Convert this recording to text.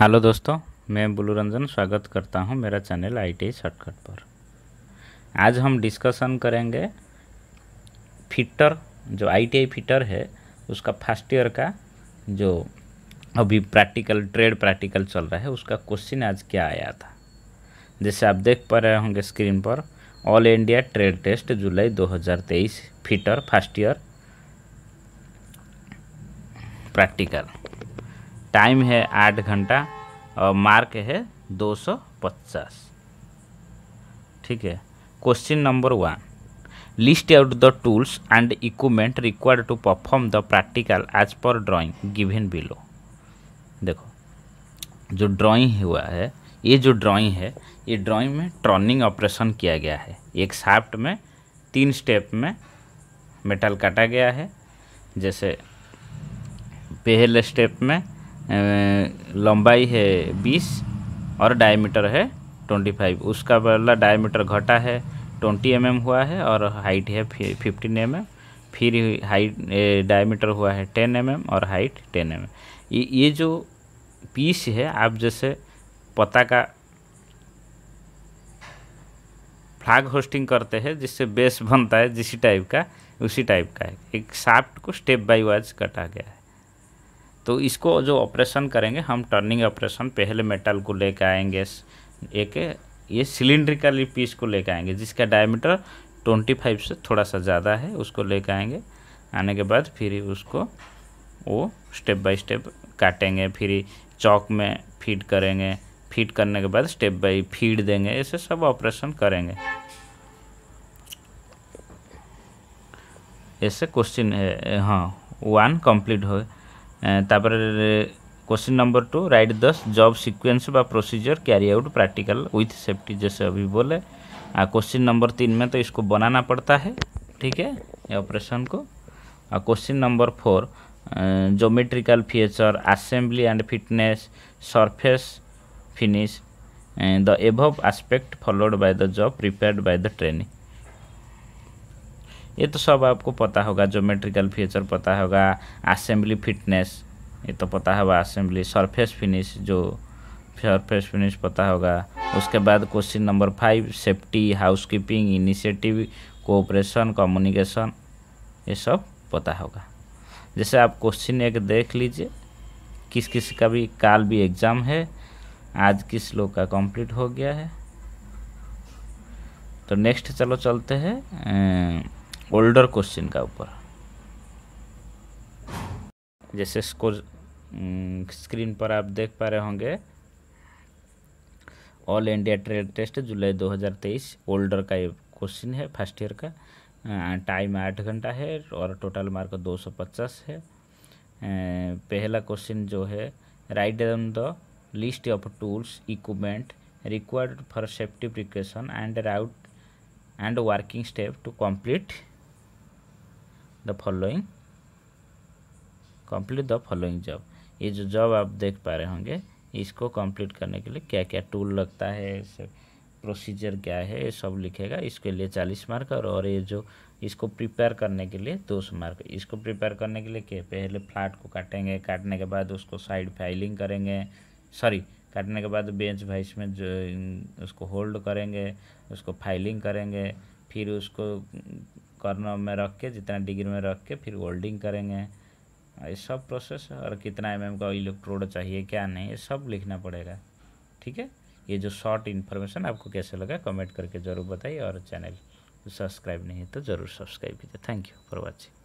Hello दोस्तों मैं बुलू रंजन स्वागत करता हूं मेरा चैनल आई टी शॉर्टकट पर आज हम डिस्कशन करेंगे फिटर जो आई फिटर है उसका फर्स्ट ईयर का जो अभी प्रैक्टिकल ट्रेड प्रैक्टिकल चल रहा है उसका क्वेश्चन आज क्या आया था जैसे आप देख पा रहे होंगे स्क्रीन पर ऑल इंडिया ट्रेड टेस्ट जुलाई 2023 fitter first year practical time है आठ घंटा और मार्क है दो सौ पचास ठीक है question number one list out the tools and equipment required to perform the practical as per drawing given below देखो जो ड्राइंग हुआ है ये जो ड्राइंग है ये ड्राइंग में टर्निंग ऑपरेशन किया गया है एक साफ्ट में तीन स्टेप में मेटल काटा गया है जैसे पहले स्टेप में लंबाई है बीस और डायमीटर है ट्वेंटी फाइव उसका बदला डायमीटर घटा है ट्वेंटी एम mm हुआ है और हाइट है फिफ्टीन एम mm, फिर हाइट डायमीटर हुआ है टेन एम mm और हाइट टेन एम mm. ये जो पीस है आप जैसे पता का फ्लैग होस्टिंग करते हैं जिससे बेस बनता है जिसी टाइप का उसी टाइप का है एक साफ्ट को स्टेप बाई वाइज कटा गया है तो इसको जो ऑपरेशन करेंगे हम टर्निंग ऑपरेशन पहले मेटल को लेकर आएंगे एक ये सिलिंड्रिकली पीस को लेकर आएंगे जिसका डायमीटर 25 से थोड़ा सा ज़्यादा है उसको लेकर आएंगे आने के बाद फिर उसको वो स्टेप बाय स्टेप काटेंगे फिर चौक में फीड करेंगे फीड करने के बाद स्टेप बाय फीड देंगे ऐसे सब ऑपरेशन करेंगे ऐसे क्वेश्चन है हाँ वन कंप्लीट हो तापर question number two write this job sequence बा procedure carry out practical with safety जैसे अभी बोले आ क्वेश्चन नंबर तीन में तो इसको बनाना पड़ता है ठीक है ऑपरेशन को और question number four geometrical feature assembly and fitness surface finish the above aspect followed by the job prepared by the training ये तो सब आपको पता होगा ज्योमेट्रिकल फीचर पता होगा असेंबली फिटनेस ये तो पता होगा असेंबली सरफेस फिनिश जो सरफेस फिनिश पता होगा उसके बाद question number five safety housekeeping initiative cooperation communication ये सब पता होगा जैसे आप क्वेश्चन एक देख लीजिए किस किस का भी काल भी एग्ज़ाम है आज किस लोग का कंप्लीट हो गया है तो नेक्स्ट चलो चलते हैं अं, ओल्डर क्वेश्चन का ऊपर जैसे इसको स्क्रीन पर आप देख पा रहे होंगे ऑल इंडिया ट्रेड टेस्ट जुलाई 2023 ओल्डर का ये क्वेश्चन है फर्स्ट ईयर का टाइम आठ घंटा है और टोटल मार्क 250 है पहला क्वेश्चन जो है write down the list of tools equipment required for safety precaution and route and working step to complete the following complete the following job ये जो जॉब आप देख पा रहे होंगे इसको कंप्लीट करने के लिए क्या क्या टूल लगता है प्रोसीजर क्या है ये सब लिखेगा इसके लिए चालीस मार्क और ये जो इसको प्रिपेयर करने के लिए दो सौ मार्क इसको प्रिपेयर करने के लिए क्या पहले फ्लैट को काटेंगे काटने के बाद उसको साइड फाइलिंग करेंगे सॉरी काटने के बाद बेंच वाइस में जो उसको होल्ड करेंगे उसको फाइलिंग करेंगे फिर उसको कॉर्नर में रख के जितना डिग्री में रख के फिर वोल्डिंग करेंगे ये सब प्रोसेस और कितना एम का इलेक्ट्रोड चाहिए क्या नहीं ये सब लिखना पड़ेगा ठीक है ये जो शॉर्ट इन्फॉर्मेशन आपको कैसे लगा कमेंट करके ज़रूर बताइए और चैनल सब्सक्राइब नहीं है तो ज़रूर सब्सक्राइब कीजिए थैंक यू फॉर वॉचिंग